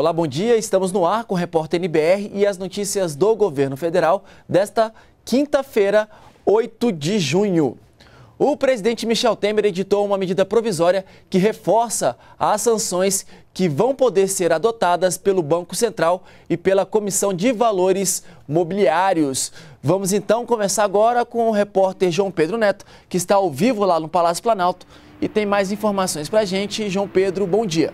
Olá, bom dia. Estamos no ar com o repórter NBR e as notícias do governo federal desta quinta-feira, 8 de junho. O presidente Michel Temer editou uma medida provisória que reforça as sanções que vão poder ser adotadas pelo Banco Central e pela Comissão de Valores Mobiliários. Vamos então começar agora com o repórter João Pedro Neto, que está ao vivo lá no Palácio Planalto e tem mais informações para a gente. João Pedro, bom dia.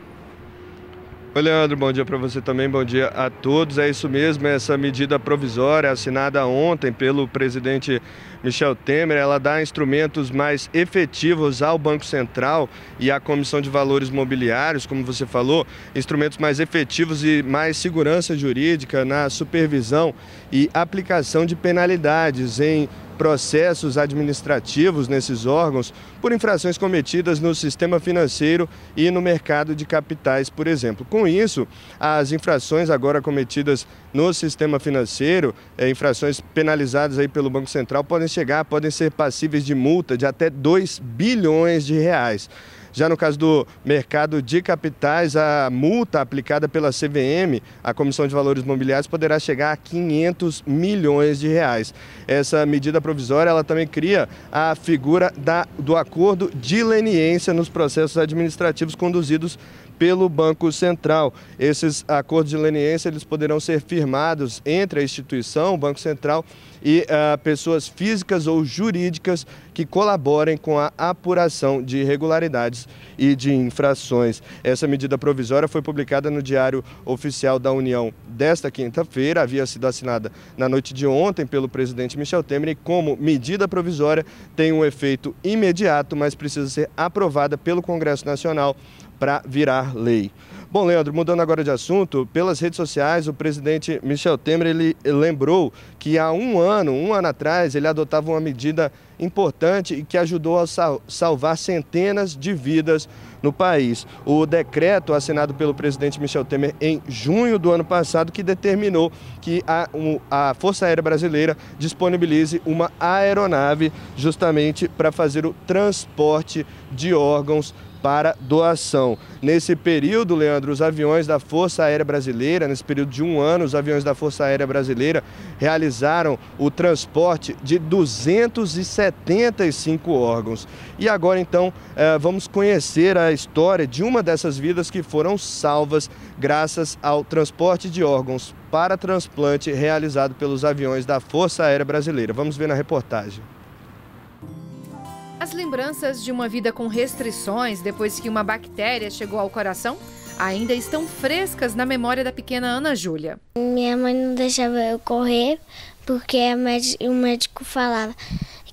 Oi, Leandro, bom dia para você também, bom dia a todos. É isso mesmo, é essa medida provisória assinada ontem pelo presidente Michel Temer, ela dá instrumentos mais efetivos ao Banco Central e à Comissão de Valores Mobiliários, como você falou, instrumentos mais efetivos e mais segurança jurídica na supervisão e aplicação de penalidades em processos administrativos nesses órgãos por infrações cometidas no sistema financeiro e no mercado de capitais, por exemplo. Com isso, as infrações agora cometidas no sistema financeiro, é, infrações penalizadas aí pelo Banco Central, podem chegar, podem ser passíveis de multa de até 2 bilhões de reais. Já no caso do mercado de capitais, a multa aplicada pela CVM, a Comissão de Valores Mobiliários, poderá chegar a 500 milhões de reais. Essa medida provisória ela também cria a figura da, do acordo de leniência nos processos administrativos conduzidos pelo Banco Central. Esses acordos de leniência eles poderão ser firmados entre a instituição, o Banco Central, e uh, pessoas físicas ou jurídicas que colaborem com a apuração de irregularidades e de infrações. Essa medida provisória foi publicada no Diário Oficial da União desta quinta-feira, havia sido assinada na noite de ontem pelo presidente Michel Temer e como medida provisória tem um efeito imediato, mas precisa ser aprovada pelo Congresso Nacional para virar lei. Bom, Leandro, mudando agora de assunto, pelas redes sociais, o presidente Michel Temer ele lembrou que há um ano, um ano atrás, ele adotava uma medida importante e que ajudou a sal salvar centenas de vidas no país. O decreto assinado pelo presidente Michel Temer em junho do ano passado que determinou que a, um, a Força Aérea Brasileira disponibilize uma aeronave justamente para fazer o transporte de órgãos para doação. Nesse período, Leandro, os aviões da Força Aérea Brasileira, nesse período de um ano, os aviões da Força Aérea Brasileira realizaram o transporte de 270 75 órgãos. E agora então eh, vamos conhecer a história de uma dessas vidas que foram salvas graças ao transporte de órgãos para transplante realizado pelos aviões da Força Aérea Brasileira. Vamos ver na reportagem. As lembranças de uma vida com restrições depois que uma bactéria chegou ao coração ainda estão frescas na memória da pequena Ana Júlia. Minha mãe não deixava eu correr porque o médico falava: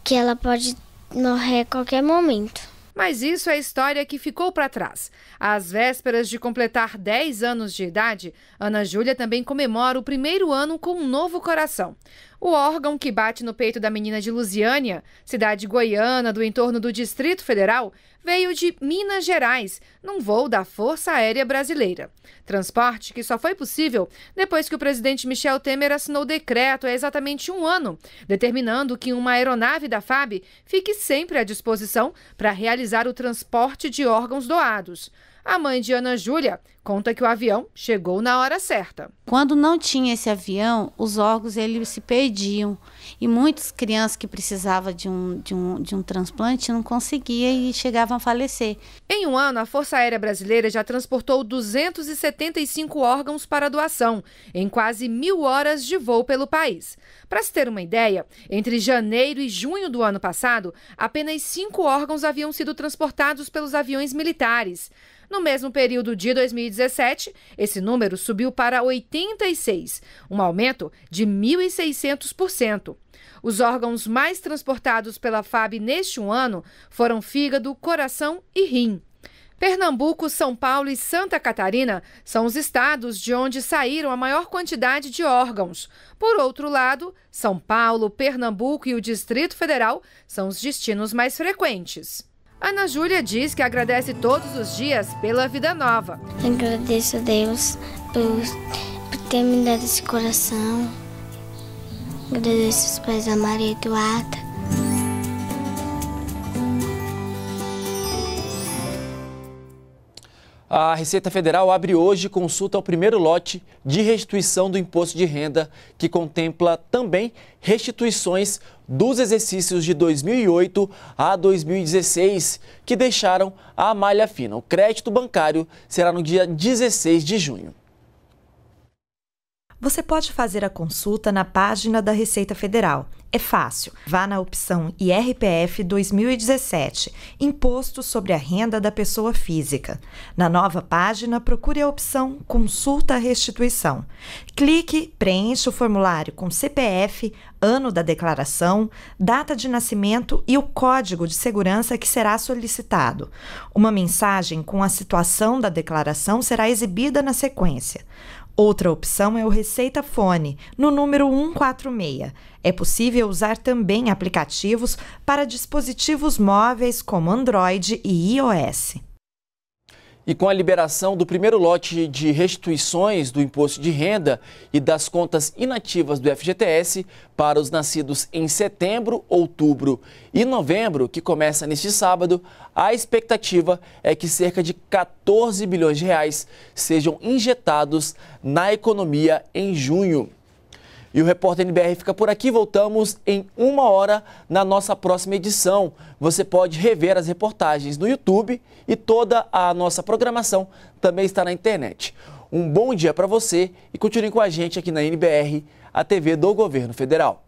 que ela pode morrer a qualquer momento. Mas isso é história que ficou para trás. Às vésperas de completar 10 anos de idade, Ana Júlia também comemora o primeiro ano com um novo coração. O órgão que bate no peito da menina de Lusiânia, cidade goiana do entorno do Distrito Federal, veio de Minas Gerais, num voo da Força Aérea Brasileira. Transporte que só foi possível depois que o presidente Michel Temer assinou decreto há exatamente um ano, determinando que uma aeronave da FAB fique sempre à disposição para realizar o transporte de órgãos doados. A mãe de Ana Júlia conta que o avião chegou na hora certa. Quando não tinha esse avião, os órgãos eles se perdiam. E muitas crianças que precisavam de um, de, um, de um transplante não conseguiam e chegavam a falecer. Em um ano, a Força Aérea Brasileira já transportou 275 órgãos para doação, em quase mil horas de voo pelo país. Para se ter uma ideia, entre janeiro e junho do ano passado, apenas cinco órgãos haviam sido transportados pelos aviões militares. No mesmo período de 2019, 2017, esse número subiu para 86, um aumento de 1.600%. Os órgãos mais transportados pela FAB neste ano foram fígado, coração e rim. Pernambuco, São Paulo e Santa Catarina são os estados de onde saíram a maior quantidade de órgãos. Por outro lado, São Paulo, Pernambuco e o Distrito Federal são os destinos mais frequentes. Ana Júlia diz que agradece todos os dias pela vida nova. agradeço a Deus por, por ter me dado esse coração. Agradeço os pais da Maria Eduarda. A Receita Federal abre hoje consulta ao primeiro lote de restituição do imposto de renda, que contempla também restituições dos exercícios de 2008 a 2016, que deixaram a malha fina. O crédito bancário será no dia 16 de junho. Você pode fazer a consulta na página da Receita Federal. É fácil. Vá na opção IRPF 2017, Imposto sobre a Renda da Pessoa Física. Na nova página, procure a opção Consulta a Restituição. Clique, preencha o formulário com CPF, ano da declaração, data de nascimento e o código de segurança que será solicitado. Uma mensagem com a situação da declaração será exibida na sequência. Outra opção é o Receita Fone, no número 146. É possível usar também aplicativos para dispositivos móveis como Android e iOS. E com a liberação do primeiro lote de restituições do imposto de renda e das contas inativas do FGTS para os nascidos em setembro, outubro e novembro, que começa neste sábado, a expectativa é que cerca de 14 bilhões de reais sejam injetados na economia em junho. E o Repórter NBR fica por aqui. Voltamos em uma hora na nossa próxima edição. Você pode rever as reportagens no YouTube e toda a nossa programação também está na internet. Um bom dia para você e continue com a gente aqui na NBR, a TV do Governo Federal.